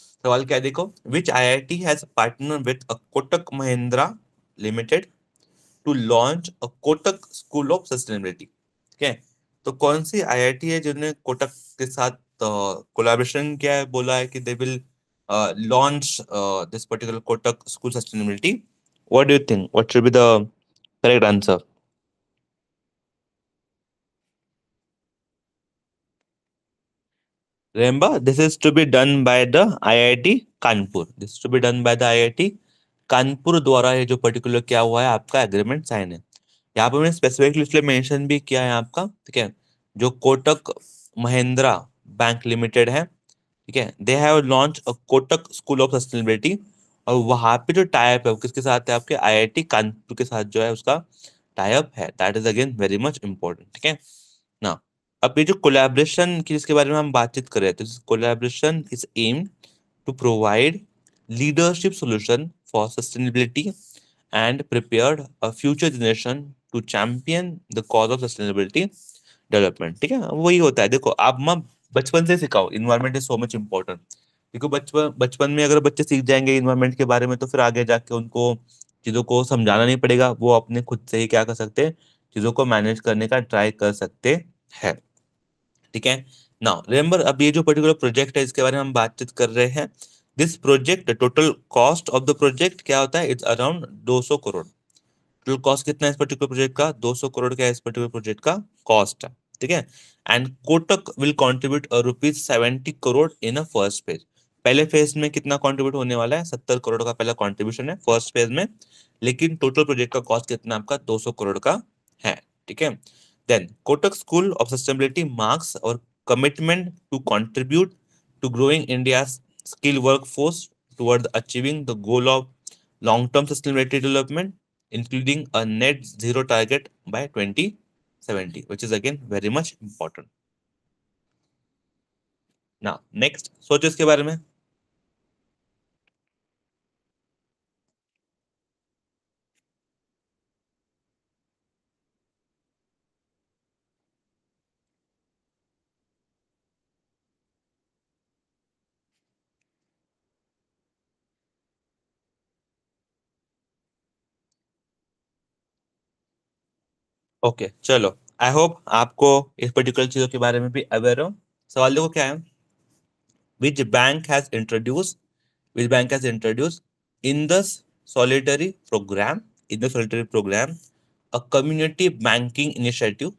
सवाल क्या देखो which I I T has partner with a Kotak Mahindra limited to launch a Kotak school of sustainability ठीक है तो कौन सी आई आई टी है जिन्होंने कोटक के साथ कोलाब्रेशन uh, किया है बोला है कि they will launch this particular Kotak school sustainability what do think what should be the correct answer remember this is to be done by the IIT This is to be done by the IIT Kanpur द्वारा ये जो particular क्या हुआ है आपका agreement sign है यहाँ पर मैंने specifically इसलिए mention भी किया है आपका ठीक है जो कोटक महिंद्रा बैंक लिमिटेड है ठीक है they have launch Kotak school of Sustainability और वहाँ पे जो टाइप है वो किसके साथ है आपके IIT कानपुर के साथ जो है उसका टाइप है that is again very much important ठीक है अब ये जो कोलैबोरेशन की जिसके बारे में हम बातचीत कर रहे थे collaboration is aim to provide leadership solution for sustainability and prepared a future generation to champion the cause of sustainability development ठीक है वही होता है देखो आप माँ बचपन से सिखाओ environment is so much important देखो बचपन बचपन में अगर बच्चे सीख जाएंगे इन्वायरमेंट के बारे में तो फिर आगे जाके उनको चीज़ों को समझाना नहीं पड़ेगा वो अपने खुद से ही क्या कर सकते हैं चीज़ों को मैनेज करने का ट्राई कर सकते हैं ठीक है नाउ रिमेंबर अब ये जो पर्टिकुलर प्रोजेक्ट है इसके बारे में हम बातचीत कर रहे हैं this project total cost of the project क्या होता है it's around 200 crore total cost कितना है इस पर्टिकुलर प्रोजेक्ट का 200 करोड़ का इस पर्टिकुलर प्रोजेक्ट का कॉस्ट है ठीक है and Kotak will contribute rupees seventy crore in a first phase पहले फेज में कितना कॉन्ट्रीब्यूट होने वाला है सत्तर करोड़ का पहला कॉन्ट्रीब्यूशन है फर्स्ट फेज में लेकिन टोटल प्रोजेक्ट का कॉस्ट कितना आपका दो सौ करोड़ का है ठीक है Then Kotak School of Sustainability marks our commitment to contribute to growing India's skill workforce towards achieving the goal of long-term sustainability development, including a net zero target by 2070, which is again very much important. Now, next, सोचो इसके bare mein okay चलो आई hope आपको इस particular चीजों के बारे में भी अवेयर हो सवाल देखो क्या है which bank has introduce which bank has introduce in the solitary programme in the solitary programme a community banking initiative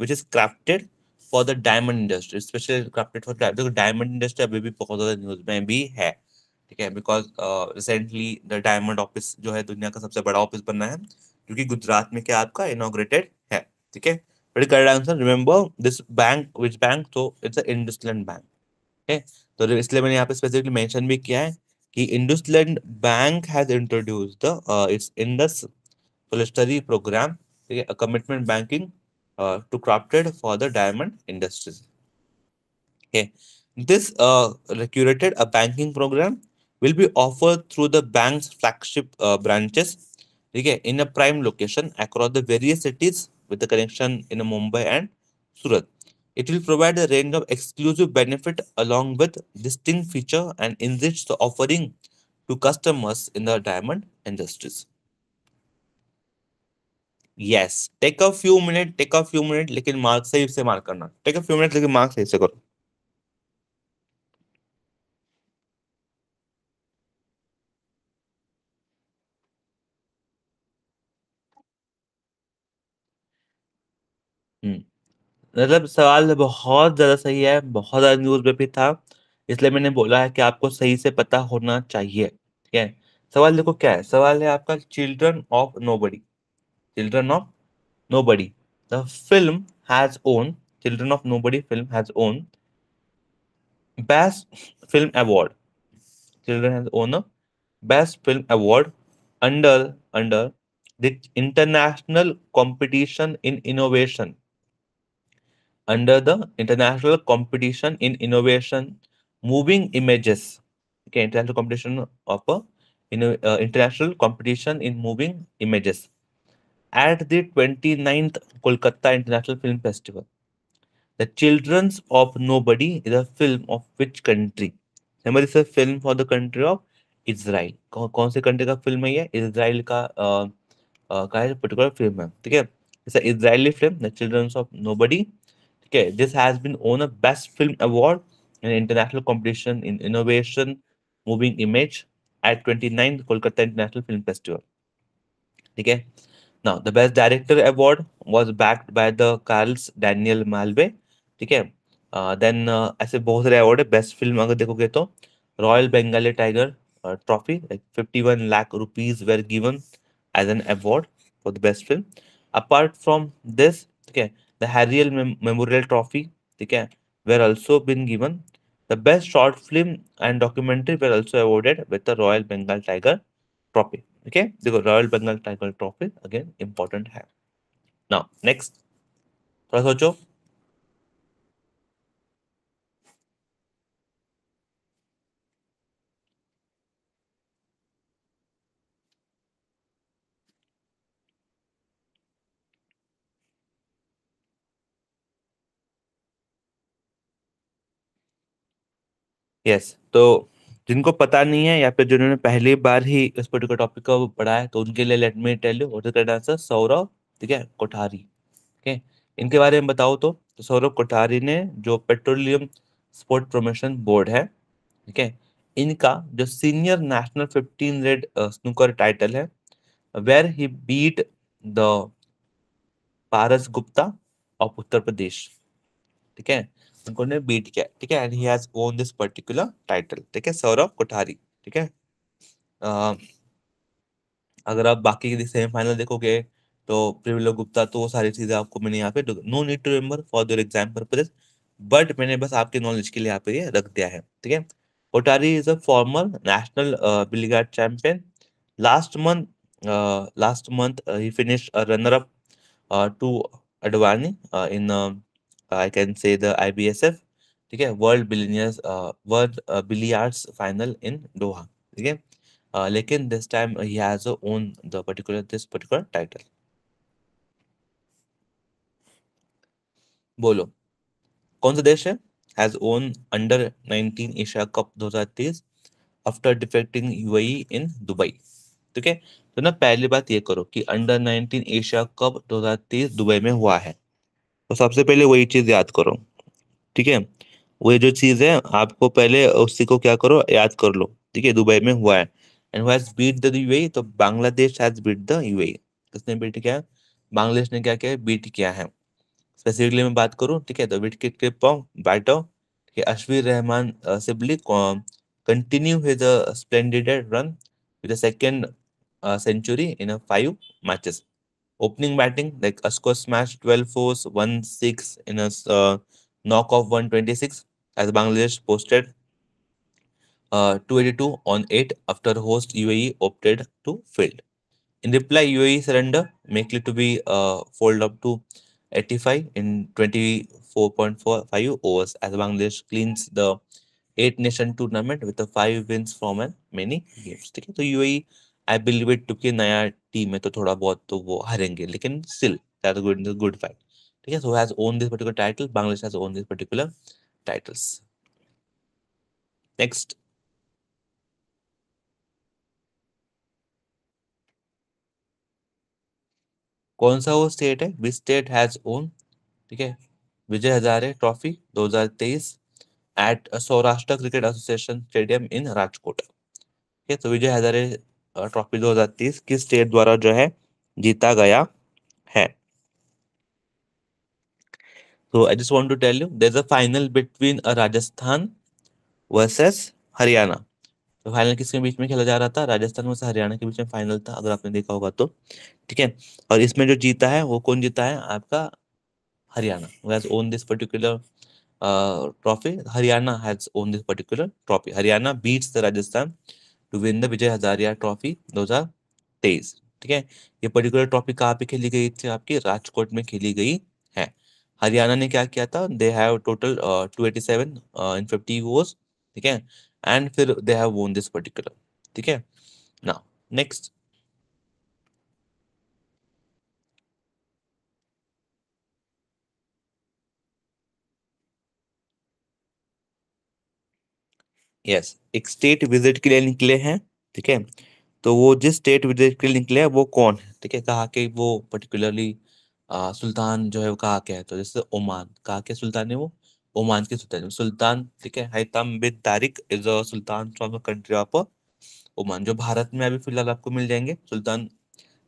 which is crafted for the diamond industry specially crafted for देखो diamond industry अभी भी बहुत ज्यादा news में भी है ठीक है because recently the diamond office जो है दुनिया का सबसे बड़ा ऑफिस बनना है क्योंकि गुजरात में क्या आपका इनोग्रेटेड है ठीक है फिर correct answer remember this bank which bank तो इट्स बैंक है तो इसलिए मैंने यहाँ पे स्पेसिफिकली मेंशन भी किया है कि IndusInd bank has the it's Indus programme ठीक है commitment banking to crafted for the diamond industries okay this uh, curated a banking program will be offered through okay in a prime location across the various cities with the connection in mumbai and surat it will provide a range of exclusive benefit along with distinct feature and enrich the offering to customers in the diamond industries yes take a few minutes. take a few minutes. लेकिन mark सही से say करना take a few minutes, लेकिन mark सही से करो मतलब सवाल बहुत ज़्यादा सही है, बहुत ज़्यादा न्यूज़ में भी था, इसलिए मैंने बोला है कि आपको सही से पता होना चाहिए, ठीक है? सवाल देखो क्या है, सवाल है आपका children of nobody children of nobody the film has won children of nobody film has won best film award, children has won a best film award under under the international competition in innovation under the international competition in innovation moving images okay international competition of a in a, uh, international competition in moving images at the 29th kolkata international film festival the children's of nobody is a film of which country remember this is a film for the country of Israel. कौन कौन से country का film है ये Israel का आ, uh, आ, uh, का है particular film है ठीक है it's Israeli film Okay, this has been won a Best Film Award in international competition in innovation moving image at 29th Kolkata International Film Festival. Okay. Now, the Best Director Award was backed by the Carls Daniel Malve. Okay, uh, then then uh, ऐसे बहुत सारे award है best film, Royal देखोगे Tiger royal Bengali tiger trophy fifty one lakh rupees were given as an award for the best film apart from the Harriel Memorial Trophy. Okay, were also been given. The best short film and documentary were also awarded with the Royal Bengal Tiger Trophy. Okay, the Royal Bengal Tiger Trophy again important Now next, yes तो जिनको पता नहीं है या फिर जिन्होंने पहली बार ही इस पर्टिकुलर टॉपिक को पढ़ा है तो उनके लिए let me tell you what is answer Saurav ठीक है कोठारी ओके इनके बारे में बताओ तो, तो सौरभ कोठारी ने जो पेट्रोलियम स्पोर्ट प्रमोशन बोर्ड है ठीक है इनका जो senior national fifteen red snooker title है where he beat the Paras Gupta of Uttar Pradesh ठीक है उनको ने बीट किया ठीक है and he has won this particular title ठीक है सौरभ कोठारी ठीक है अगर आप बाकी के सेमीफाइनल देखोगे तो प्रिविलो गुप्ता तो वो सारी चीज़ें आपको मैंने यहाँ पे no need to remember for your exam purposes but मैंने बस आपके नॉलेज के लिए यहाँ पे ये रख दिया है ठीक है Kothari is a former national बिलीगार्ड champion last month last month he finish runner up to Advani in I can say the I B S F ठीक है world billionaires world billiards final in Doha ठीक है uh, लेकिन this time he has won the particular this particular title बोलो कौन सा देश है has won under 19 Asia cup 2023 after defeating UAE in Dubai ठीक है तो ना पहली बात ये करो कि अंडर 19 एशिया कप 2023 दुबई में हुआ है तो सबसे पहले वही चीज़ याद करो ठीक है वही जो चीज़ है आपको पहले उसी को क्या करो याद कर लो ठीक है दुबई में हुआ है एंड बीट द यूएई तो Bangladesh has beat the UAE किसने बीट किया बांग्लादेश ने क्या किया बीट किया है स्पेसिफिकली मैं बात करूँ ठीक है तो के कीपर बैटर ठीक है Ashfi Rahman Shibli continue his splendid run with second century in five matches opening batting, like Asko smashed 12 fours, 1 6 in a uh, knock of 126 as Bangladesh posted uh, 282 on 8 after host UAE opted to field. In reply, UAE surrender, make it to be uh, fold up to 85 in 24.45 overs as Bangladesh cleans the 8 nation tournament with a 5 wins from many games. So UAE I believe it क्योंकि नया team है तो थोड़ा बहुत तो वो हारेंगे लेकिन still that good good fight ठीक है so has won this particular title Bangladesh has won this particular titles next कौन सा वो स्टेट है विच स्टेट हैज ओन ठीक है Vijay Hazare trophy 2023 at Saurashtra cricket association stadium in Rajkot ठीक है तो विजय हजारे ट्रॉफी 2030 किस स्टेट द्वारा जो है जीता गया है so i just want to tell you there's a final between a rajasthan versus haryana तो फाइनल किसके बीच में खेला जा रहा था राजस्थान वर्सेस हरियाणा के बीच में फाइनल था अगर आपने देखा होगा तो ठीक है और इसमें जो जीता है वो कौन जीता है आपका Haryana has won this particular trophy Haryana has won this particular trophy Haryana beats the Rajasthan to win the Vijay Hazare trophy दो हजार तेईस ठीक है ये पर्टिकुलर ट्रॉफी कहाँ पे खेली गई थी आपकी राजकोट में खेली गई है हरियाणा ने क्या किया था they have total two eighty seven in fifty overs ठीक है एंड फिर they have won this particular ठीक है ना नेक्स्ट यस एक स्टेट विजिट के लिए निकले हैं ठीक है तो वो जिस स्टेट विजिट के लिए निकले हैं वो कौन है ठीक है कहा कि वो पर्टिकुलरली सुल्तान जो है वो कहा के है तो जैसे ओमान कहा के सुल्तान है वो ओमान के सुल्तान सुल्तान ठीक है Haitham bin Tariq is a sultan from a country of Oman जो भारत में अभी फिलहाल आपको मिल जाएंगे सुल्तान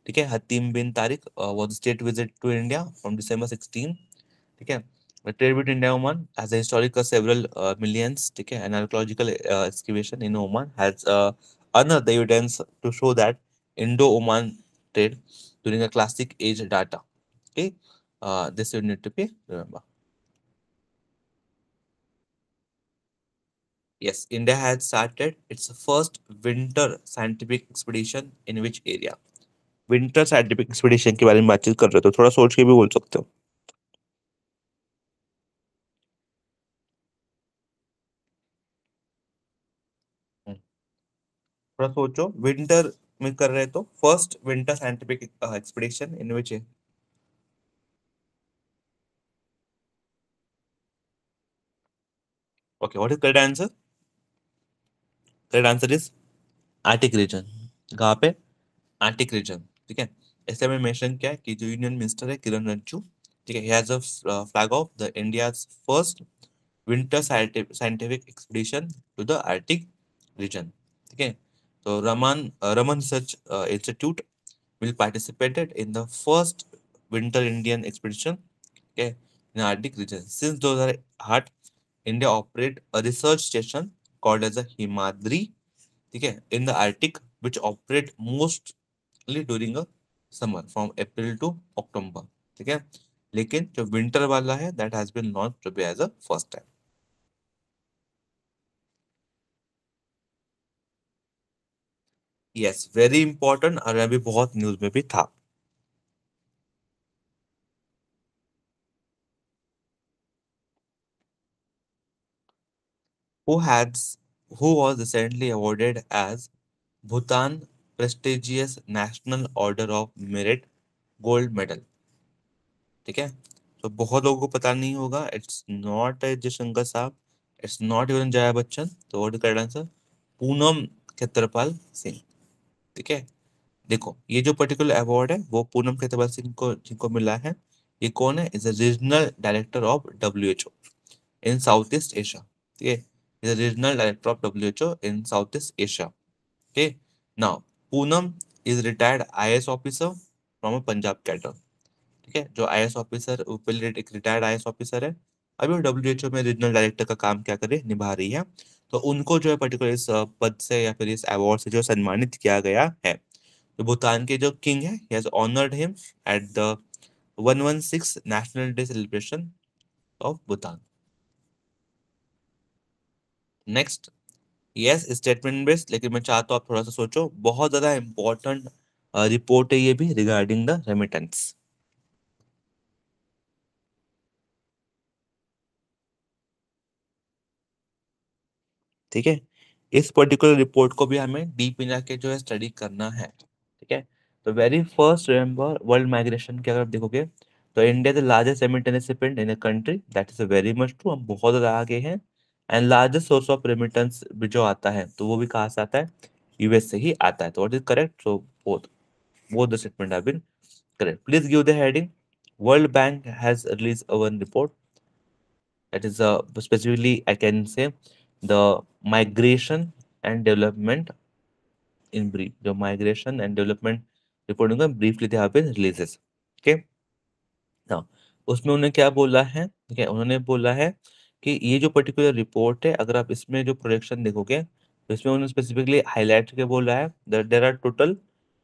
ठीक है Haitham bin Tariq was state visit to India from December sixteen ठीक है The trade with India Oman has a historic of several uh, millions. Okay, an archaeological uh, excavation in Oman has uh, unearthed evidence to show that Indo-Oman trade during a classic age data. Okay, uh, this you need to be remember. Yes, India had started its first winter scientific expedition in which area? Winter scientific expedition के बारे में बातचीत कर रहे हो तो थोड़ा सोच के भी बोल सकते हो थोड़ा सोचो विंटर में कर रहे तो first winter scientific expedition in which okay what is correct answer correct answer is Arctic region कहाँ पे आर्टिक रीजन ठीक है ऐसे में मेंशन किया कि जो यूनियन मिनिस्टर है किरण रंजू ठीक है has a flag of the India first winter scientific expedition to the Arctic region ठीक है So Raman uh, Raman Research uh, Institute will participated in the first winter Indian expedition okay, in Arctic region. Since those are hot, India operate a research station called as a Himadri okay, in the Arctic, which operate mostly during a summer from April to October. ठीक है लेकिन जो winter वाला है that has been launch to be as a first time yes very important और अभी बहुत news में भी था who had who was recently awarded as Bhutan prestigious National Order of Merit Gold Medal. ठीक है तो बहुत लोगों को पता नहीं होगा it's not Jaishankar sahab it's not even Jaya Bachchan तो word correct answer Poonam Khetrapal Singh ठीक है देखो ये जो पर्टिकुलर अवार्ड है वो पूनम खेतवाल सिंह को जिनको मिला है ये कौन है is a regional director of W H O in South East Asia ठीक है is a regional director of W H O in South East Asia okay now Poonam is retired I S officer from Punjab cadre ठीक है जो I S officer एक retired I S officer है अभी वो W H ओ में रीजनल डायरेक्टर का काम क्या करे निभा रही है तो उनको जो है पर्टिकुलर इस पद से या फिर इस अवार्ड से जो सम्मानित किया गया है तो भूटान के जो किंग है he has honoured him at the 116 national day celebration of Bhutan next yes statement based लेकिन मैं चाहता हूँ आप थोड़ा सा सोचो बहुत ज़्यादा इंपॉर्टेंट रिपोर्ट है ये भी रिगार्डिंग द रेमिटेंस ठीक है इस पर्टिकुलर रिपोर्ट को भी हमें डीप इना के जो है स्टडी करना है ठीक है तो very first remember world migration की अगर आप देखोगे तो India the largest remittance recipient in a country that is very much true हम बहुत ज़्यादा आगे हैं and largest source of remittance जो आता है तो वो भी कहाँ से आता है यूएस से ही आता है तो what is correct so both both the statement have been correct please give the heading. World Bank has released one report. That is uh, specifically, I can say, the migration and development in brief the migration and development reporting का briefly यहाँ पे releases okay ना उसमें उन्होंने क्या बोला है ठीक है उन्होंने बोला है कि ये जो पर्टिकुलर रिपोर्ट है अगर आप इसमें जो प्रोजेक्शन देखोगे तो इसमें उन्होंने स्पेसिफिकली हाईलाइट के बोला है there are total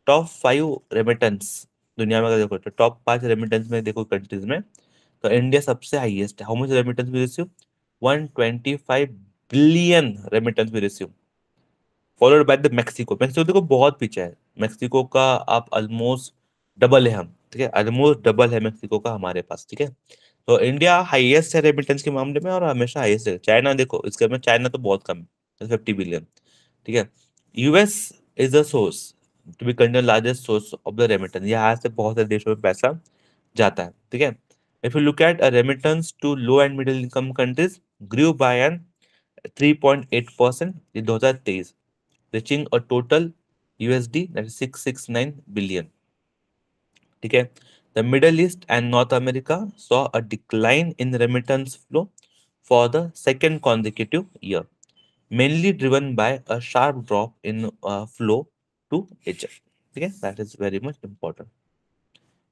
top five remittance दुनिया में अगर देखो तो टॉप पाँच रेमिटेंस में देखो कंट्रीज में तो इंडिया सबसे हाइएस्ट है how much remittance we receive 125 billion remittance we receive followed by the Mexico Mexico देखो बहुत पीछे है मैक्सिको का आप ऑलमोस्ट डबल है हम ठीक है ऑलमोस्ट डबल है मैक्सिको का हमारे पास ठीक है तो इंडिया हाईएस्ट है रेमिटेंस के मामले में और हमेशा हाईएस्ट है चाइना देखो इसके में चाइना तो बहुत कम है फिफ्टी बिलियन ठीक है US is the source to be contain largest source of the remittance यहाँ से बहुत सारे देशों में पैसा जाता है ठीक है if you look at remittance to low and middle income countries grew by and 3.8% in 2023, reaching a total USD that is 669 billion. Okay. The Middle East and North America saw a decline in remittance flow for the second consecutive year, mainly driven by a sharp drop in uh, flow to Egypt. Okay, that is very much important.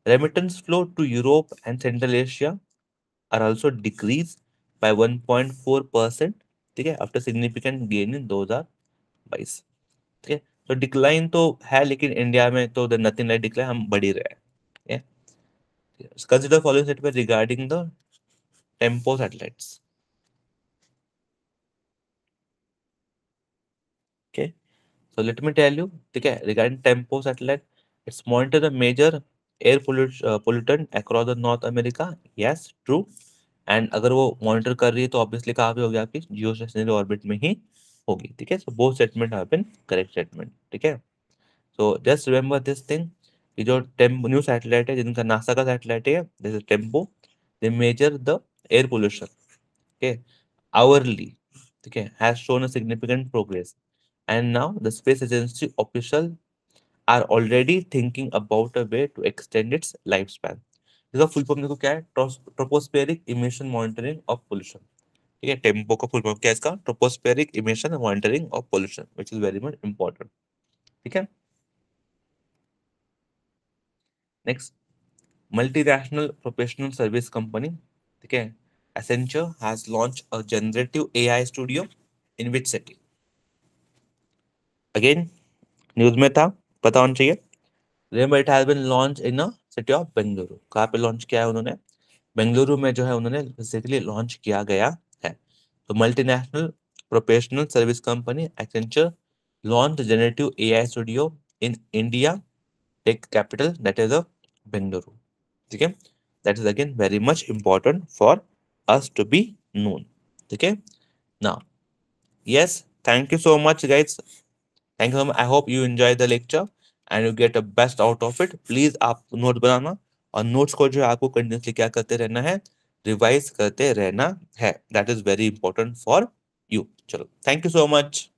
Remittance flow to Europe and Central Asia are also decreased by 1.4% ठीक है after significant gain in 2022 ठीक है तो decline तो है लेकिन India में तो नथिंग लाइक डिक्लाइन हम बढ़ ही रहे हैं consider following set regarding the TEMPO satellites okay so let me tell you ठीक है regarding TEMPO satellite it's monitor the major air pollute pollutant across the North America yes true and अगर वो monitor कर रही है तो obviously कहाँ पे होगी आपकी जियो स्टेशनरी ऑर्बिट में ही होगी ठीक है so both statement have correct statement ठीक है so just remember this thing कि जो टेम्पो न्यू सैटेलाइट है जिनका नासा का सैटेलाइट है this TEMPO they measure the air pollution okay hourly ठीक है has shown a significant progress and now the space agency official are already thinking about a way to extend its life span इसका full form देखो क्या है tropospheric emission monitoring of pollution ठीक है TEMPO का full form क्या है इसका tropospheric emission monitoring of pollution which is very much important ठीक है next multinational professional service company ठीक है Accenture has launch a generative AI studio in which city again news में था पता होना चाहिए remember has been launch in a city तो ऑफ बेंगलुरु कहाँ पे लॉन्च किया है उन्होंने बेंगलुरु में जो है उन्होंने बेसिकली लॉन्च किया गया है तो multinational professional service company Accenture launch generative AI studio in India tech capital that is of Bengaluru ठीक है that is again very much important for us to be known ठीक है ना yes thank you so much guys thank you I hope you enjoy the lecture and you get a best out of it please आप note बनाना और notes को जो है आपको कंटिन्यूसली क्या करते रहना है रिवाइज करते रहना है that is very important for you चलो थैंक यू सो मच